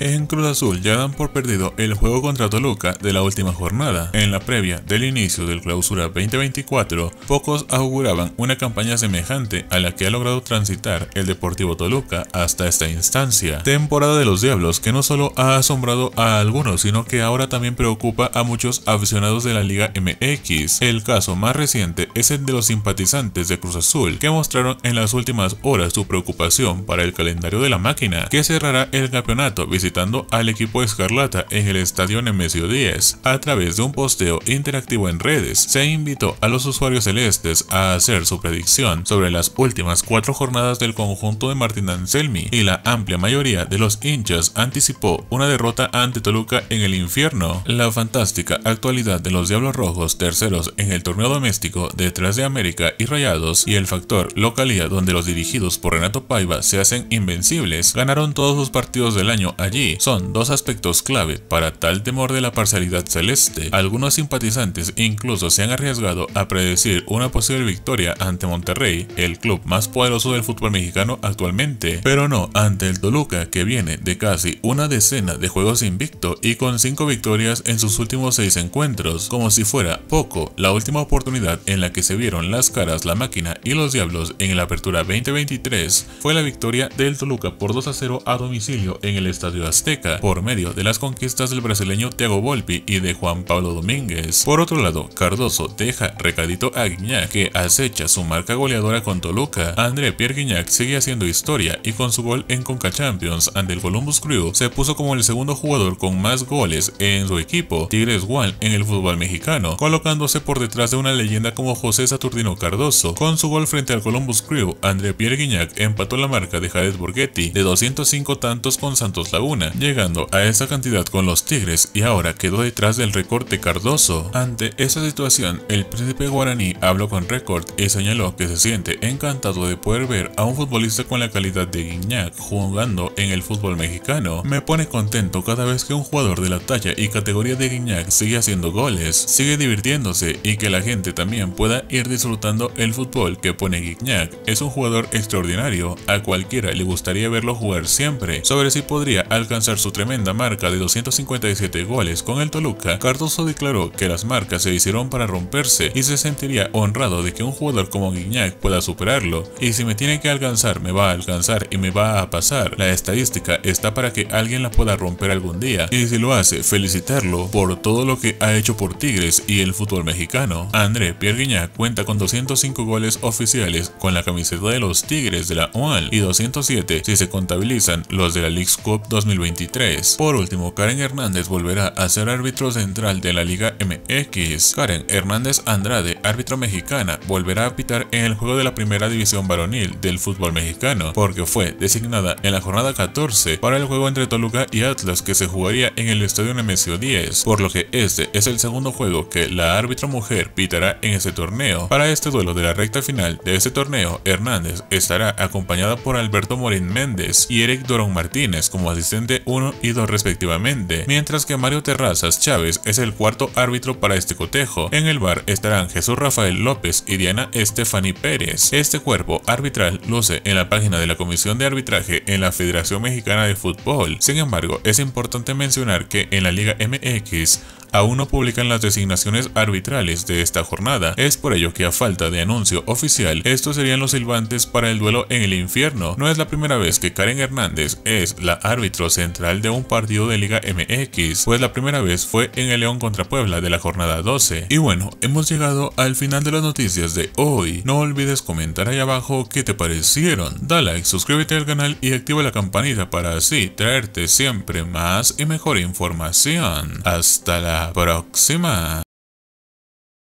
En Cruz Azul ya dan por perdido el juego contra Toluca de la última jornada. En la previa del inicio del clausura 2024, pocos auguraban una campaña semejante a la que ha logrado transitar el Deportivo Toluca hasta esta instancia. Temporada de los Diablos que no solo ha asombrado a algunos, sino que ahora también preocupa a muchos aficionados de la Liga MX. El caso más reciente es el de los simpatizantes de Cruz Azul, que mostraron en las últimas horas su preocupación para el calendario de la máquina, que cerrará el campeonato visitando al equipo Escarlata en el estadio Nemesio 10. A través de un posteo interactivo en redes, se invitó a los usuarios celestes a hacer su predicción sobre las últimas cuatro jornadas del conjunto de Martín Anselmi y la amplia mayoría de los hinchas anticipó una derrota ante Toluca en el infierno. La fantástica actualidad de los Diablos Rojos terceros en el torneo doméstico detrás de América y Rayados y el factor localía donde los dirigidos por Renato Paiva se hacen invencibles, ganaron todos los partidos del año a son dos aspectos clave para tal temor de la parcialidad celeste. Algunos simpatizantes incluso se han arriesgado a predecir una posible victoria ante Monterrey, el club más poderoso del fútbol mexicano actualmente, pero no ante el Toluca que viene de casi una decena de juegos invicto y con cinco victorias en sus últimos seis encuentros. Como si fuera poco, la última oportunidad en la que se vieron las caras la máquina y los diablos en la apertura 2023 fue la victoria del Toluca por 2 a 0 a domicilio en el estadio Azteca por medio de las conquistas del brasileño Thiago Volpi y de Juan Pablo Domínguez. Por otro lado, Cardoso deja recadito a Guiñac que acecha su marca goleadora con Toluca. André Pierre Guiñac sigue haciendo historia y con su gol en Conca Champions ante el Columbus Crew se puso como el segundo jugador con más goles en su equipo, Tigres One, en el fútbol mexicano, colocándose por detrás de una leyenda como José Saturnino Cardoso. Con su gol frente al Columbus Crew, André Pierre Guiñac empató la marca de Jared Borghetti de 205 tantos con Santos Laguna llegando a esa cantidad con los Tigres y ahora quedó detrás del récord de Cardoso. Ante esa situación, el príncipe guaraní habló con Record y señaló que se siente encantado de poder ver a un futbolista con la calidad de Guignac jugando en el fútbol mexicano. Me pone contento cada vez que un jugador de la talla y categoría de Guignac sigue haciendo goles, sigue divirtiéndose y que la gente también pueda ir disfrutando el fútbol que pone Guignac. Es un jugador extraordinario, a cualquiera le gustaría verlo jugar siempre. Sobre si podría al alcanzar su tremenda marca de 257 goles con el Toluca, Cardoso declaró que las marcas se hicieron para romperse y se sentiría honrado de que un jugador como Guignac pueda superarlo. Y si me tiene que alcanzar, me va a alcanzar y me va a pasar. La estadística está para que alguien la pueda romper algún día. Y si lo hace, felicitarlo por todo lo que ha hecho por Tigres y el fútbol mexicano. André Pierre Guignac cuenta con 205 goles oficiales con la camiseta de los Tigres de la OAL y 207 si se contabilizan los de la League Cup 2020 23. Por último, Karen Hernández volverá a ser árbitro central de la Liga MX. Karen Hernández Andrade, árbitro mexicana, volverá a pitar en el juego de la primera división varonil del fútbol mexicano, porque fue designada en la jornada 14 para el juego entre Toluca y Atlas que se jugaría en el Estadio Nemesio 10, por lo que este es el segundo juego que la árbitro mujer pitará en ese torneo. Para este duelo de la recta final de este torneo, Hernández estará acompañada por Alberto Morín Méndez y Eric Doron Martínez como asistente de uno y 2 respectivamente, mientras que Mario Terrazas Chávez es el cuarto árbitro para este cotejo. En el bar estarán Jesús Rafael López y Diana Stephanie Pérez. Este cuerpo arbitral luce en la página de la Comisión de Arbitraje en la Federación Mexicana de Fútbol. Sin embargo, es importante mencionar que en la Liga MX aún no publican las designaciones arbitrales de esta jornada. Es por ello que a falta de anuncio oficial, estos serían los silbantes para el duelo en el infierno. No es la primera vez que Karen Hernández es la árbitro central de un partido de Liga MX, pues la primera vez fue en el León contra Puebla de la jornada 12. Y bueno, hemos llegado al final de las noticias de hoy. No olvides comentar ahí abajo qué te parecieron. Da like, suscríbete al canal y activa la campanita para así traerte siempre más y mejor información. Hasta la próxima.